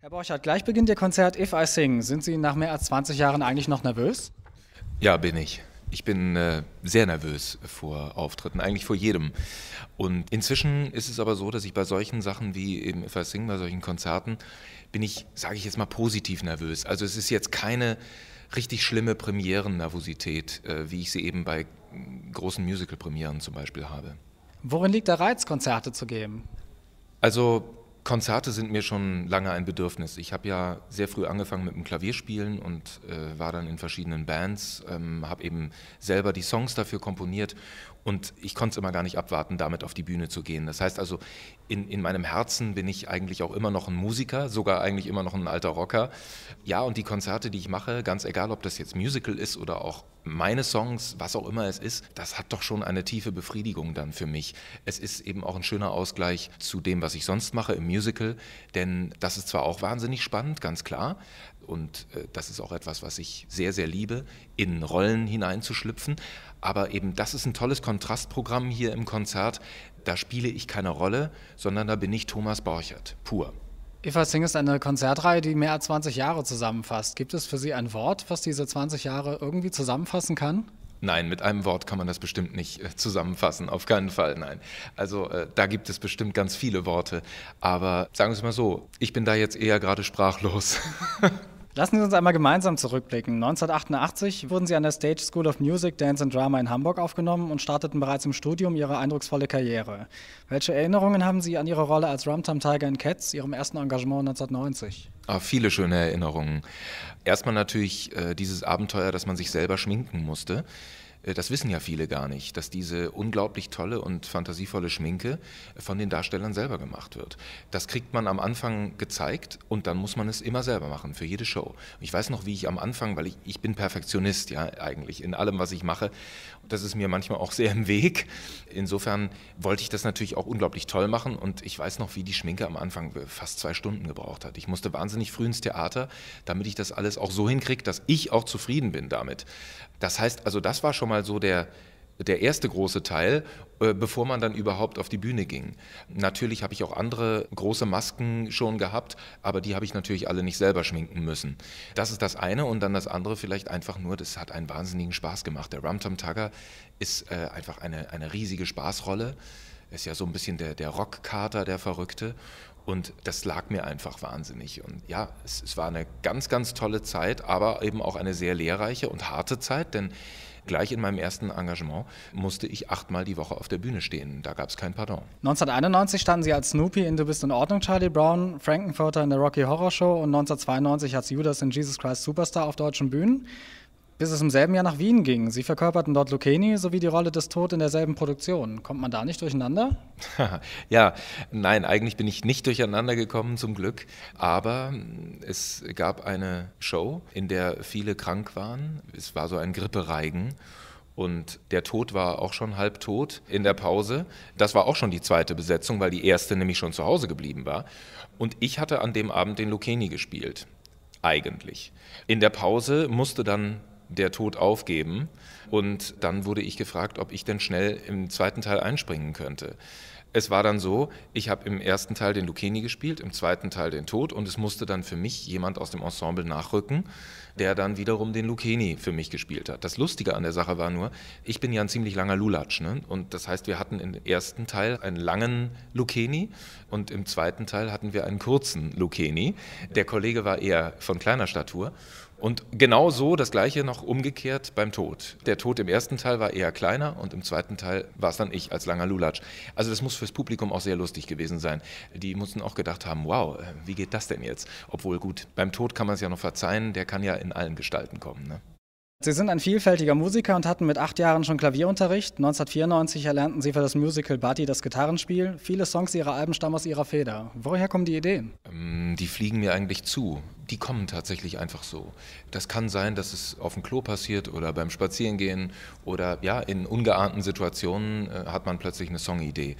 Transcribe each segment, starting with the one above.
Herr Borchardt, gleich beginnt Ihr Konzert If I Sing. Sind Sie nach mehr als 20 Jahren eigentlich noch nervös? Ja, bin ich. Ich bin äh, sehr nervös vor Auftritten, eigentlich vor jedem. Und inzwischen ist es aber so, dass ich bei solchen Sachen wie eben If I Sing, bei solchen Konzerten, bin ich, sage ich jetzt mal, positiv nervös. Also es ist jetzt keine richtig schlimme Premieren-Nervosität, äh, wie ich sie eben bei mm, großen Musical-Premieren zum Beispiel habe. Worin liegt der Reiz, Konzerte zu geben? Also Konzerte sind mir schon lange ein Bedürfnis. Ich habe ja sehr früh angefangen mit dem Klavierspielen und äh, war dann in verschiedenen Bands, ähm, habe eben selber die Songs dafür komponiert und ich konnte es immer gar nicht abwarten, damit auf die Bühne zu gehen. Das heißt also, in, in meinem Herzen bin ich eigentlich auch immer noch ein Musiker, sogar eigentlich immer noch ein alter Rocker. Ja, und die Konzerte, die ich mache, ganz egal, ob das jetzt Musical ist oder auch meine Songs, was auch immer es ist, das hat doch schon eine tiefe Befriedigung dann für mich. Es ist eben auch ein schöner Ausgleich zu dem, was ich sonst mache im Musical, denn das ist zwar auch wahnsinnig spannend, ganz klar, und äh, das ist auch etwas, was ich sehr, sehr liebe, in Rollen hineinzuschlüpfen. Aber eben das ist ein tolles Kontrastprogramm hier im Konzert. Da spiele ich keine Rolle, sondern da bin ich Thomas Borchert, pur. Eva Singh ist eine Konzertreihe, die mehr als 20 Jahre zusammenfasst. Gibt es für Sie ein Wort, was diese 20 Jahre irgendwie zusammenfassen kann? Nein, mit einem Wort kann man das bestimmt nicht äh, zusammenfassen, auf keinen Fall, nein. Also äh, da gibt es bestimmt ganz viele Worte, aber sagen wir es mal so, ich bin da jetzt eher gerade sprachlos. Lassen Sie uns einmal gemeinsam zurückblicken. 1988 wurden Sie an der Stage School of Music, Dance and Drama in Hamburg aufgenommen und starteten bereits im Studium Ihre eindrucksvolle Karriere. Welche Erinnerungen haben Sie an Ihre Rolle als Rumtum Tiger in Cats, Ihrem ersten Engagement 1990? Ah, viele schöne Erinnerungen. Erstmal natürlich äh, dieses Abenteuer, dass man sich selber schminken musste. Äh, das wissen ja viele gar nicht, dass diese unglaublich tolle und fantasievolle Schminke von den Darstellern selber gemacht wird. Das kriegt man am Anfang gezeigt und dann muss man es immer selber machen, für jede Show. Ich weiß noch, wie ich am Anfang, weil ich, ich bin Perfektionist ja eigentlich in allem, was ich mache, das ist mir manchmal auch sehr im Weg, insofern wollte ich das natürlich auch unglaublich toll machen und ich weiß noch, wie die Schminke am Anfang äh, fast zwei Stunden gebraucht hat. Ich musste wahnsinnig früh ins Theater, damit ich das alles auch so hinkriege, dass ich auch zufrieden bin damit. Das heißt, also das war schon mal so der, der erste große Teil, äh, bevor man dann überhaupt auf die Bühne ging. Natürlich habe ich auch andere große Masken schon gehabt, aber die habe ich natürlich alle nicht selber schminken müssen. Das ist das eine und dann das andere vielleicht einfach nur, das hat einen wahnsinnigen Spaß gemacht. Der Rumtum Tugger ist äh, einfach eine, eine riesige Spaßrolle. Ist ja so ein bisschen der, der Rockkater, der Verrückte. Und das lag mir einfach wahnsinnig. Und ja, es, es war eine ganz, ganz tolle Zeit, aber eben auch eine sehr lehrreiche und harte Zeit, denn Gleich in meinem ersten Engagement musste ich achtmal die Woche auf der Bühne stehen. Da gab es kein Pardon. 1991 standen sie als Snoopy in Du bist in Ordnung, Charlie Brown, Frankenfurter in der Rocky Horror Show und 1992 als Judas in Jesus Christ Superstar auf deutschen Bühnen bis es im selben Jahr nach Wien ging. Sie verkörperten dort Lucchini sowie die Rolle des Tod in derselben Produktion. Kommt man da nicht durcheinander? ja, nein, eigentlich bin ich nicht durcheinander gekommen, zum Glück. Aber es gab eine Show, in der viele krank waren. Es war so ein Grippereigen. Und der Tod war auch schon halb tot in der Pause. Das war auch schon die zweite Besetzung, weil die erste nämlich schon zu Hause geblieben war. Und ich hatte an dem Abend den Lucchini gespielt. Eigentlich. In der Pause musste dann der Tod aufgeben. Und dann wurde ich gefragt, ob ich denn schnell im zweiten Teil einspringen könnte. Es war dann so, ich habe im ersten Teil den Lucchini gespielt, im zweiten Teil den Tod und es musste dann für mich jemand aus dem Ensemble nachrücken der dann wiederum den Lucchini für mich gespielt hat. Das Lustige an der Sache war nur, ich bin ja ein ziemlich langer Lulatsch. Ne? Und das heißt, wir hatten im ersten Teil einen langen Lucchini und im zweiten Teil hatten wir einen kurzen Lucchini. Der Kollege war eher von kleiner Statur. Und genau so das gleiche noch umgekehrt beim Tod. Der Tod im ersten Teil war eher kleiner und im zweiten Teil war es dann ich als langer Lulatsch. Also das muss fürs Publikum auch sehr lustig gewesen sein. Die mussten auch gedacht haben, wow, äh, wie geht das denn jetzt? Obwohl gut, beim Tod kann man es ja noch verzeihen, der kann ja in in allen Gestalten kommen. Ne? Sie sind ein vielfältiger Musiker und hatten mit acht Jahren schon Klavierunterricht. 1994 erlernten Sie für das Musical Buddy das Gitarrenspiel. Viele Songs Ihrer Alben stammen aus Ihrer Feder. Woher kommen die Ideen? Ähm, die fliegen mir eigentlich zu die kommen tatsächlich einfach so. Das kann sein, dass es auf dem Klo passiert oder beim Spazierengehen oder ja, in ungeahnten Situationen äh, hat man plötzlich eine Songidee.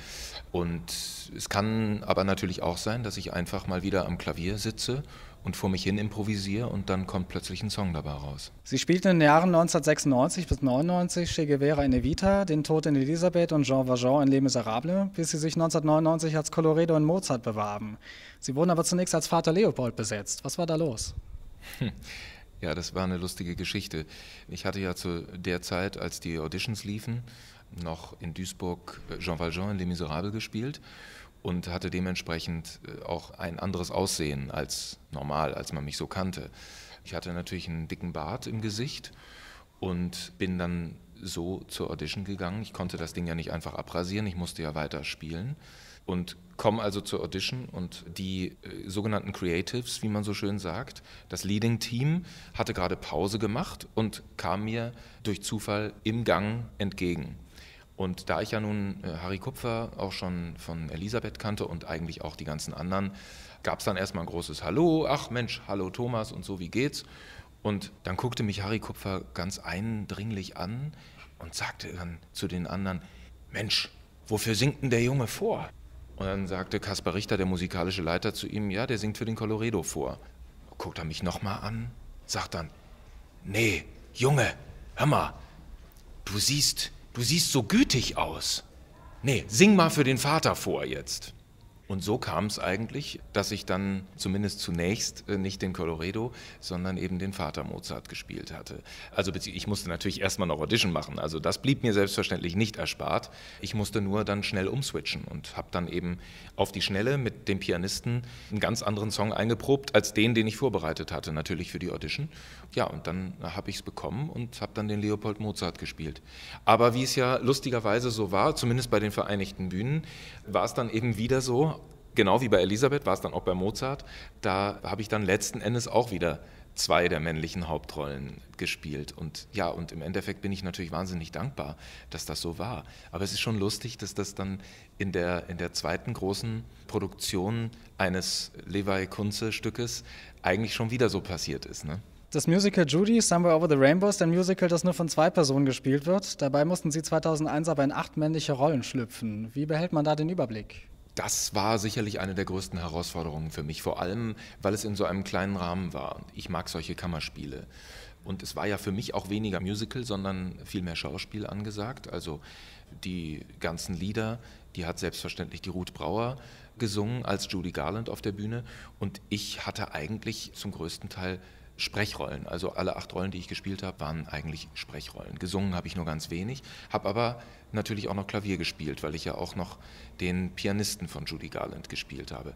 Und es kann aber natürlich auch sein, dass ich einfach mal wieder am Klavier sitze und vor mich hin improvisiere und dann kommt plötzlich ein Song dabei raus. Sie spielten in den Jahren 1996 bis 1999 Che Guevara in Evita, Den Tod in Elisabeth und Jean Valjean in Les Miserables, bis sie sich 1999 als Coloredo in Mozart bewarben. Sie wurden aber zunächst als Vater Leopold besetzt. Was war da los? Hm. Ja, das war eine lustige Geschichte. Ich hatte ja zu der Zeit, als die Auditions liefen, noch in Duisburg äh, Jean Valjean in Les Miserables gespielt und hatte dementsprechend äh, auch ein anderes Aussehen als normal, als man mich so kannte. Ich hatte natürlich einen dicken Bart im Gesicht und bin dann so zur Audition gegangen. Ich konnte das Ding ja nicht einfach abrasieren, ich musste ja weiter spielen und kommen also zur Audition und die äh, sogenannten Creatives, wie man so schön sagt, das Leading Team hatte gerade Pause gemacht und kam mir durch Zufall im Gang entgegen. Und da ich ja nun äh, Harry Kupfer auch schon von Elisabeth kannte und eigentlich auch die ganzen anderen, gab es dann erstmal ein großes Hallo, ach Mensch, hallo Thomas und so, wie geht's? Und dann guckte mich Harry Kupfer ganz eindringlich an und sagte dann zu den anderen, Mensch, wofür singt denn der Junge vor? Und dann sagte Kaspar Richter, der musikalische Leiter, zu ihm, ja, der singt für den Coloredo vor. Guckt er mich nochmal an, sagt dann, nee, Junge, hör mal, du siehst, du siehst so gütig aus. Nee, sing mal für den Vater vor jetzt. Und so kam es eigentlich, dass ich dann zumindest zunächst äh, nicht den Coloredo, sondern eben den Vater Mozart gespielt hatte. Also ich musste natürlich erstmal noch Audition machen, also das blieb mir selbstverständlich nicht erspart. Ich musste nur dann schnell umswitchen und habe dann eben auf die Schnelle mit dem Pianisten einen ganz anderen Song eingeprobt als den, den ich vorbereitet hatte, natürlich für die Audition. Ja, und dann habe ich es bekommen und habe dann den Leopold Mozart gespielt. Aber wie es ja lustigerweise so war, zumindest bei den Vereinigten Bühnen, war es dann eben wieder so, genau wie bei Elisabeth war es dann auch bei Mozart, da habe ich dann letzten Endes auch wieder zwei der männlichen Hauptrollen gespielt. Und ja, und im Endeffekt bin ich natürlich wahnsinnig dankbar, dass das so war. Aber es ist schon lustig, dass das dann in der, in der zweiten großen Produktion eines Levi-Kunze-Stückes eigentlich schon wieder so passiert ist. Ne? Das Musical Judy, Somewhere Over the Rainbow, ist ein Musical, das nur von zwei Personen gespielt wird. Dabei mussten sie 2001 aber in acht männliche Rollen schlüpfen. Wie behält man da den Überblick? das war sicherlich eine der größten Herausforderungen für mich, vor allem weil es in so einem kleinen Rahmen war. Ich mag solche Kammerspiele. Und es war ja für mich auch weniger Musical, sondern viel mehr Schauspiel angesagt. Also die ganzen Lieder, die hat selbstverständlich die Ruth Brauer gesungen als Judy Garland auf der Bühne. Und ich hatte eigentlich zum größten Teil Sprechrollen. Also alle acht Rollen, die ich gespielt habe, waren eigentlich Sprechrollen. Gesungen habe ich nur ganz wenig, habe aber natürlich auch noch Klavier gespielt, weil ich ja auch noch den Pianisten von Judy Garland gespielt habe.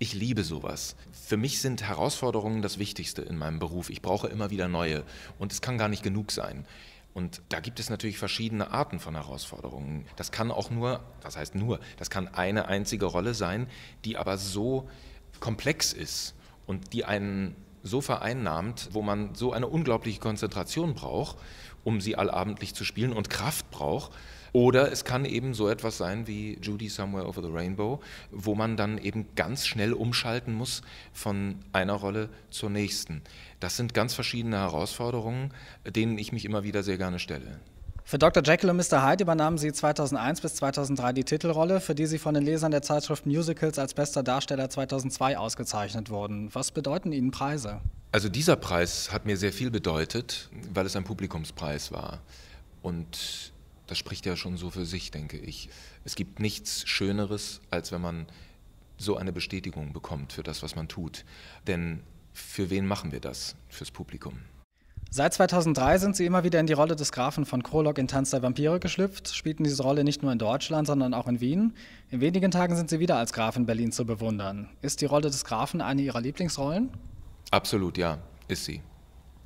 Ich liebe sowas. Für mich sind Herausforderungen das Wichtigste in meinem Beruf. Ich brauche immer wieder neue und es kann gar nicht genug sein. Und da gibt es natürlich verschiedene Arten von Herausforderungen. Das kann auch nur, das heißt nur, das kann eine einzige Rolle sein, die aber so komplex ist und die einen so vereinnahmt, wo man so eine unglaubliche Konzentration braucht, um sie allabendlich zu spielen und Kraft braucht. Oder es kann eben so etwas sein wie Judy Somewhere Over the Rainbow, wo man dann eben ganz schnell umschalten muss von einer Rolle zur nächsten. Das sind ganz verschiedene Herausforderungen, denen ich mich immer wieder sehr gerne stelle. Für Dr. Jekyll und Mr. Hyde übernahmen sie 2001 bis 2003 die Titelrolle, für die sie von den Lesern der Zeitschrift Musicals als bester Darsteller 2002 ausgezeichnet wurden. Was bedeuten Ihnen Preise? Also dieser Preis hat mir sehr viel bedeutet, weil es ein Publikumspreis war. Und das spricht ja schon so für sich, denke ich. Es gibt nichts Schöneres, als wenn man so eine Bestätigung bekommt für das, was man tut. Denn für wen machen wir das? Fürs Publikum. Seit 2003 sind sie immer wieder in die Rolle des Grafen von Krolog in Tanz der Vampire geschlüpft, spielten diese Rolle nicht nur in Deutschland, sondern auch in Wien. In wenigen Tagen sind sie wieder als Graf in Berlin zu bewundern. Ist die Rolle des Grafen eine ihrer Lieblingsrollen? Absolut, ja, ist sie.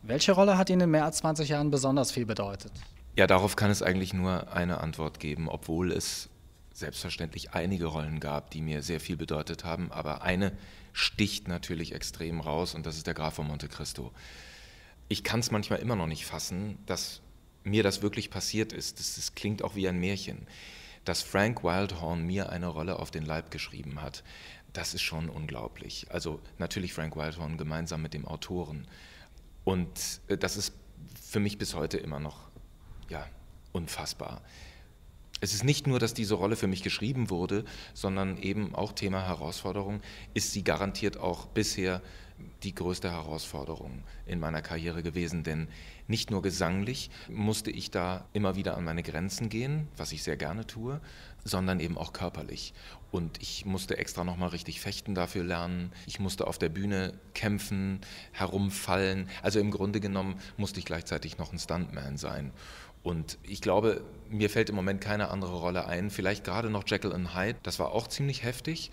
Welche Rolle hat Ihnen in mehr als 20 Jahren besonders viel bedeutet? Ja, darauf kann es eigentlich nur eine Antwort geben, obwohl es selbstverständlich einige Rollen gab, die mir sehr viel bedeutet haben, aber eine sticht natürlich extrem raus und das ist der Graf von Monte Cristo ich kann es manchmal immer noch nicht fassen, dass mir das wirklich passiert ist. Das, das klingt auch wie ein Märchen. Dass Frank Wildhorn mir eine Rolle auf den Leib geschrieben hat, das ist schon unglaublich. Also natürlich Frank Wildhorn gemeinsam mit dem Autoren. Und äh, das ist für mich bis heute immer noch ja, unfassbar. Es ist nicht nur, dass diese Rolle für mich geschrieben wurde, sondern eben auch Thema Herausforderung, ist sie garantiert auch bisher die größte Herausforderung in meiner Karriere gewesen, denn nicht nur gesanglich musste ich da immer wieder an meine Grenzen gehen, was ich sehr gerne tue, sondern eben auch körperlich. Und ich musste extra nochmal richtig fechten dafür lernen. Ich musste auf der Bühne kämpfen, herumfallen. Also im Grunde genommen musste ich gleichzeitig noch ein Stuntman sein. Und ich glaube, mir fällt im Moment keine andere Rolle ein. Vielleicht gerade noch Jekyll and Hyde. Das war auch ziemlich heftig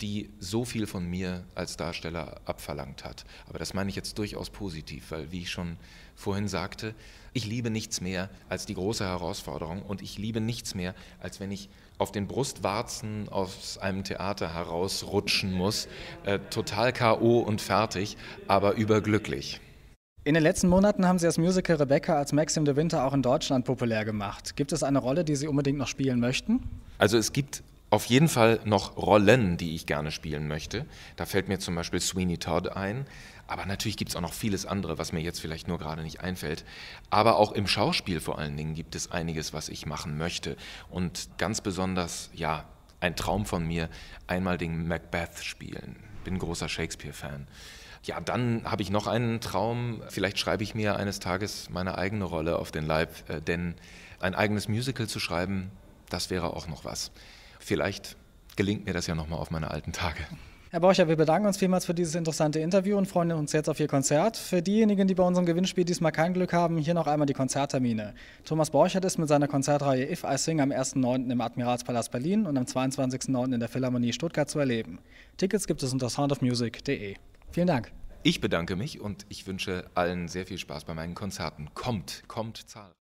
die so viel von mir als Darsteller abverlangt hat. Aber das meine ich jetzt durchaus positiv, weil, wie ich schon vorhin sagte, ich liebe nichts mehr als die große Herausforderung und ich liebe nichts mehr, als wenn ich auf den Brustwarzen aus einem Theater herausrutschen muss, äh, total KO und fertig, aber überglücklich. In den letzten Monaten haben Sie das Musical Rebecca als Maxim de Winter auch in Deutschland populär gemacht. Gibt es eine Rolle, die Sie unbedingt noch spielen möchten? Also es gibt auf jeden Fall noch Rollen, die ich gerne spielen möchte. Da fällt mir zum Beispiel Sweeney Todd ein. Aber natürlich gibt es auch noch vieles andere, was mir jetzt vielleicht nur gerade nicht einfällt. Aber auch im Schauspiel vor allen Dingen gibt es einiges, was ich machen möchte. Und ganz besonders, ja, ein Traum von mir, einmal den Macbeth spielen. Bin großer Shakespeare-Fan. Ja, dann habe ich noch einen Traum. Vielleicht schreibe ich mir eines Tages meine eigene Rolle auf den Leib, äh, denn ein eigenes Musical zu schreiben, das wäre auch noch was. Vielleicht gelingt mir das ja nochmal auf meine alten Tage. Herr Borcher, wir bedanken uns vielmals für dieses interessante Interview und freuen uns jetzt auf Ihr Konzert. Für diejenigen, die bei unserem Gewinnspiel diesmal kein Glück haben, hier noch einmal die Konzerttermine. Thomas Borchert ist mit seiner Konzertreihe If I Sing am 1.9. im Admiralspalast Berlin und am 22.9. in der Philharmonie Stuttgart zu erleben. Tickets gibt es unter soundofmusic.de. Vielen Dank. Ich bedanke mich und ich wünsche allen sehr viel Spaß bei meinen Konzerten. Kommt, kommt zahlt.